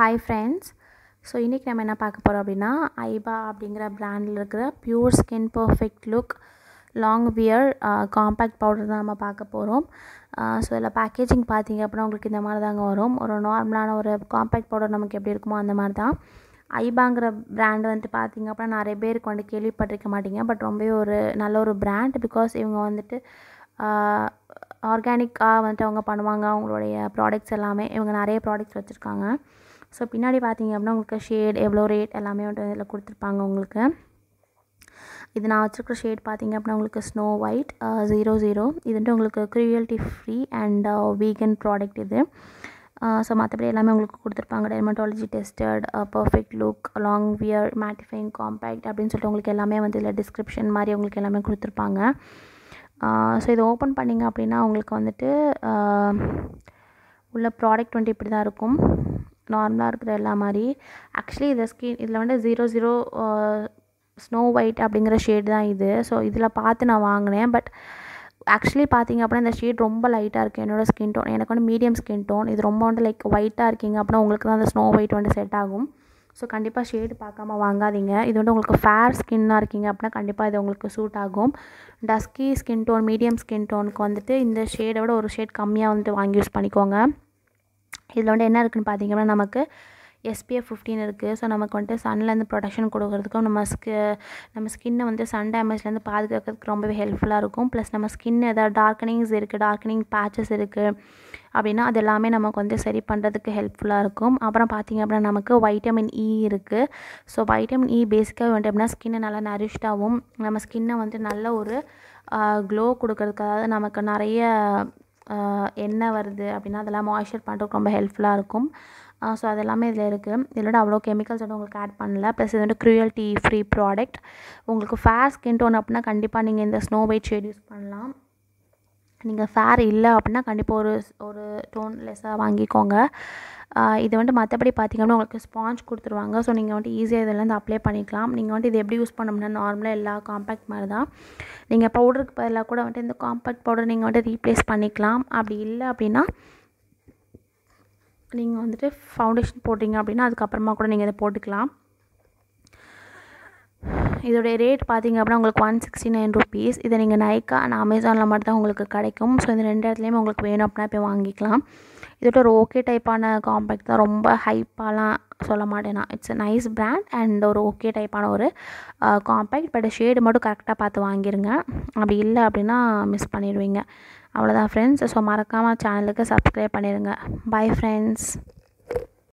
hi friends so இன்றைக்கி நம்ம என்ன பார்க்க போகிறோம் அப்படின்னா ஐபா அப்படிங்கிற ப்ராண்டில் இருக்கிற pure skin perfect look long wear compact powder தான் நம்ம பார்க்க போகிறோம் ஸோ இதில் பேக்கேஜிங் பார்த்தீங்க அப்படின்னா உங்களுக்கு இந்த மாதிரி தாங்க வரும் ஒரு நார்மலான ஒரு காம்பேக்ட் பவுடர் நமக்கு எப்படி இருக்குமோ அந்த மாதிரி தான் ஐபாங்கிற பிராண்ட் வந்துட்டு பார்த்திங்க அப்படின்னா நிறைய பேருக்கு வந்து கேள்விப்பட்டிருக்க மாட்டிங்க பட் ரொம்பவே ஒரு நல்ல ஒரு பிராண்ட் பிகாஸ் இவங்க வந்துட்டு ஆர்கானிக்காக வந்துட்டு அவங்க பண்ணுவாங்க அவங்களுடைய ப்ராடக்ட்ஸ் எல்லாமே இவங்க நிறைய ப்ராடக்ட்ஸ் வச்சுருக்காங்க ஸோ பின்னாடி பார்த்தீங்க அப்படின்னா உங்களுக்கு ஷேட் எவ்வளோ ரேட் எல்லாமே வந்துட்டு இதில் கொடுத்துருப்பாங்க உங்களுக்கு இது நான் வச்சுருக்கிற ஷேட் பார்த்தீங்க அப்படின்னா உங்களுக்கு ஸ்னோ ஒயிட் ஜீரோ ஜீரோ இது வந்துட்டு உங்களுக்கு cruelty free and vegan product இது ஸோ மற்றபடி எல்லாமே உங்களுக்கு கொடுத்துருப்பாங்க dermatology tested perfect look long wear mattifying compact அப்படின்னு சொல்லிட்டு உங்களுக்கு எல்லாமே வந்து இதில் டிஸ்கிரிப்ஷன் மாதிரி உங்களுக்கு எல்லாமே கொடுத்துருப்பாங்க ஸோ இதை ஓப்பன் பண்ணிங்க அப்படின்னா உங்களுக்கு வந்துட்டு உள்ள ப்ராடக்ட் வந்துட்டு இப்படி தான் இருக்கும் நார்மலாக இருக்கிற எல்லா மாதிரி ஆக்சுவலி இந்த ஸ்கின் இதில் வந்து ஜீரோ ஜீரோ ஸ்னோ ஒயிட் அப்படிங்கிற ஷேட் தான் இது ஸோ இதில் பார்த்து நான் வாங்கினேன் பட் ஆக்சுவலி பார்த்தீங்க அப்படின்னா இந்த ஷேட் ரொம்ப லைட்டாக இருக்குது என்னோடய ஸ்கின் டோன் எனக்கு வந்து மீடியம் ஸ்கின் டோன் இது ரொம்ப வந்து லைக் ஒயிட்டாக இருக்கீங்க அப்படின்னா உங்களுக்கு தான் அந்த ஸ்னோ ஒயிட் வந்து செட் ஆகும் ஸோ கண்டிப்பாக ஷேடு பார்க்காம வாங்காதீங்க இது வந்து உங்களுக்கு ஃபேர் ஸ்கின்னாக இருக்கீங்க அப்படின்னா கண்டிப்பாக இது உங்களுக்கு சூட் ஆகும் dusky skin tone medium skin டோனுக்கு வந்துட்டு இந்த ஷேடை விட ஒரு ஷேட் கம்மியாக வந்துட்டு வாங்கி யூஸ் பண்ணிக்கோங்க இதில் வந்துட்டு என்ன இருக்குதுன்னு பார்த்தீங்கன்னா நமக்கு எஸ்பிஎஃப் ஃபிஃப்டின் இருக்குது ஸோ நமக்கு வந்துட்டு சன்லேருந்து ப்ரொடெக்ஷன் கொடுக்கறதுக்கும் நம்ம ஸ்கி நம்ம ஸ்கின்னை வந்து சன் டேமேஜ்லேருந்து பாதுகாக்கிறதுக்கு ரொம்பவே ஹெல்ப்ஃபுல்லாக இருக்கும் ப்ளஸ் நம்ம ஸ்கின் ஏதாவது டார்க்கனிங்ஸ் இருக்குது டார்க்கனிங் பேச்சஸ் இருக்குது அப்படின்னா அது எல்லாமே நமக்கு வந்து சரி பண்ணுறதுக்கு ஹெல்ப்ஃபுல்லாக இருக்கும் அப்புறம் பார்த்திங்க அப்படின்னா நமக்கு வைட்டமின் இ இருக்குது ஸோ வைட்டமின் இ பேசிக்காக வந்துட்டு அப்படின்னா ஸ்கின்னை நல்லா நரிஷ்டாகவும் நம்ம ஸ்கின்னை வந்து நல்ல ஒரு க்ளோ கொடுக்கறதுக்காக அதாவது நமக்கு நிறைய என்ன வருது அப்படின்னா அதெல்லாம் மாய்ஸ்சர் பண்ணுறதுக்கு ரொம்ப ஹெல்ப்ஃபுல்லாக இருக்கும் ஸோ அது எல்லாமே இதில் இருக்குது இதில் அவ்வளோ கெமிக்கல்ஸ் வந்து உங்களுக்கு ஆட் பண்ணல ப்ளஸ் இது வந்து க்ரியல்ட்டி ஃப்ரீ ப்ராடக்ட் உங்களுக்கு ஃபேர் ஸ்கின் டோன் அப்படின்னா கண்டிப்பாக நீங்கள் இந்த ஸ்னோ வெயிட் ஷேட் யூஸ் பண்ணலாம் நீங்கள் ஃபேர் இல்லை அப்படின்னா கண்டிப்பாக ஒரு ஒரு டோன்லெஸ்ஸாக வாங்கிக்கோங்க இது வந்துட்டு மற்றபடி பார்த்திங்க உங்களுக்கு ஸ்பாஞ்ச் கொடுத்துருவாங்க ஸோ நீங்கள் வந்துட்டு ஈஸியாக இதிலேருந்து அப்ளை பண்ணிக்கலாம் நீங்கள் வந்துட்டு இது எப்படி யூஸ் பண்ணோம்னா நார்மலாக எல்லா காம்பேக்ட் மாதிரி தான் நீங்கள் பவுடருக்கு பதிலாக கூட வந்துட்டு இந்த காம்பேக்ட் பவுடர் நீங்கள் வந்துட்டு ரீப்ளேஸ் பண்ணிக்கலாம் அப்படி இல்லை அப்படின்னா நீங்கள் வந்துட்டு ஃபவுண்டேஷன் போடுறீங்க அப்படின்னா அதுக்கப்புறமா கூட நீங்கள் இதை போட்டுக்கலாம் இதோடைய ரேட் பார்த்திங்க அப்படின்னா உங்களுக்கு ஒன் சிக்ஸ்டி நைன் ருபீஸ் இதை நீங்கள் நைக்கா நான் அமேசானில் மட்டும் தான் உங்களுக்கு கிடைக்கும் ஸோ இந்த ரெண்டு இடத்துலையுமே உங்களுக்கு வேணும் அப்படின்னா போய் வாங்கிக்கலாம் இதோட ஒரு ஓகே டைப்பான காம்பேக்ட் தான் ரொம்ப ஹைப்பாலாம் சொல்ல மாட்டேன் நான் இட்ஸ் நைஸ் பிராண்ட் அண்ட் ஒரு ஓகே டைப்பான ஒரு காம்பேக்ட் பட் ஷேடு மட்டும் கரெக்டாக பார்த்து வாங்கிடுங்க அப்படி இல்லை அப்படின்னா மிஸ் பண்ணிடுவீங்க அவ்வளோதான் ஃப்ரெண்ட்ஸ் ஸோ மறக்காமல் சேனலுக்கு சப்ஸ்கிரைப் பண்ணிடுங்க பை ஃப்ரெண்ட்ஸ்